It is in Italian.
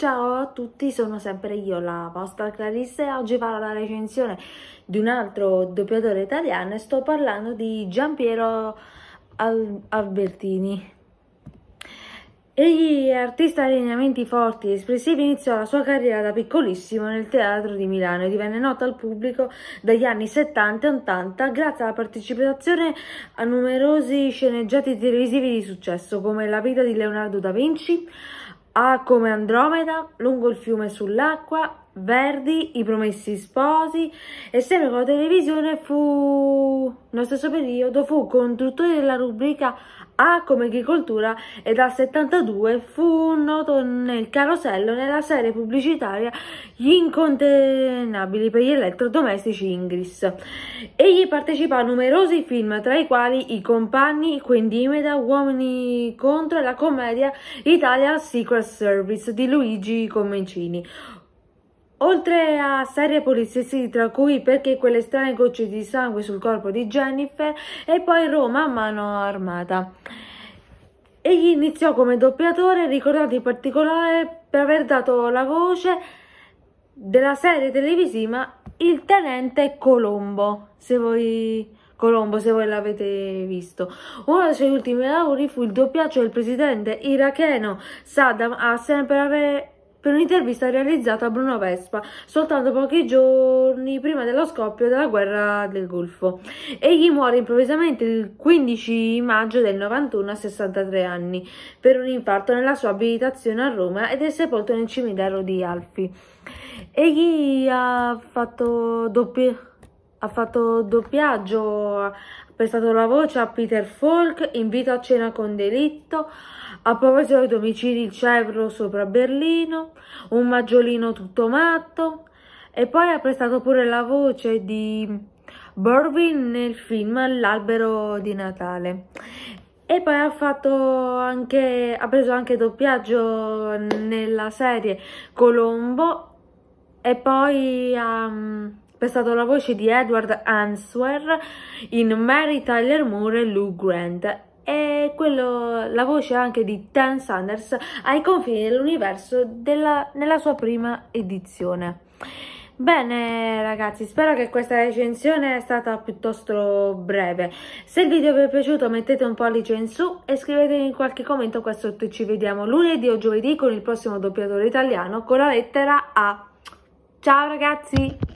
Ciao a tutti, sono sempre io, la vostra Clarisse e oggi farò la recensione di un altro doppiatore italiano e sto parlando di Giampiero Albertini. Egli, artista di lineamenti forti e espressivi, iniziò la sua carriera da piccolissimo nel teatro di Milano e divenne noto al pubblico dagli anni 70 e 80 grazie alla partecipazione a numerosi sceneggiati televisivi di successo come La vita di Leonardo da Vinci, a come Andromeda, lungo il fiume sull'acqua, Verdi, I Promessi Sposi e sempre con la televisione fu, nello stesso periodo, fu conduttore della rubrica A come agricoltura e dal 72 fu noto nel carosello nella serie pubblicitaria Gli incontenabili per gli elettrodomestici Ingris. Egli partecipò a numerosi film, tra i quali I compagni, Quindimeda, Uomini contro e la commedia Italian Secret Service di Luigi Comencini. Oltre a serie poliziesi, tra cui perché quelle strane gocce di sangue sul corpo di Jennifer, e poi Roma a mano armata. Egli iniziò come doppiatore, ricordato in particolare per aver dato la voce della serie televisiva Il Tenente Colombo, se voi... Colombo, se voi l'avete visto. Uno dei suoi ultimi lavori fu il doppiaggio del presidente iracheno Saddam Hassan per aver per un'intervista realizzata a Bruno Vespa soltanto pochi giorni prima dello scoppio della guerra del Golfo. Egli muore improvvisamente il 15 maggio del 91 a 63 anni per un infarto nella sua abitazione a Roma ed è sepolto nel cimitero di Alfi. Egli ha fatto doppio ha fatto doppiaggio, ha prestato la voce a Peter Falk, Invito a cena con delitto, a proposito dei domicili il cebro sopra Berlino, Un maggiolino tutto matto e poi ha prestato pure la voce di Borwin nel film L'albero di Natale. E poi ha fatto anche, ha preso anche doppiaggio nella serie Colombo e poi ha... Um, è stata la voce di Edward Answer in Mary Tyler Moore e Lou Grant e quello, la voce anche di Tan Sanders ai confini dell'universo nella sua prima edizione. Bene ragazzi, spero che questa recensione è stata piuttosto breve. Se il video vi è piaciuto mettete un pollice in su e scrivetemi in qualche commento qua sotto. Ci vediamo lunedì o giovedì con il prossimo doppiatore italiano con la lettera A. Ciao ragazzi!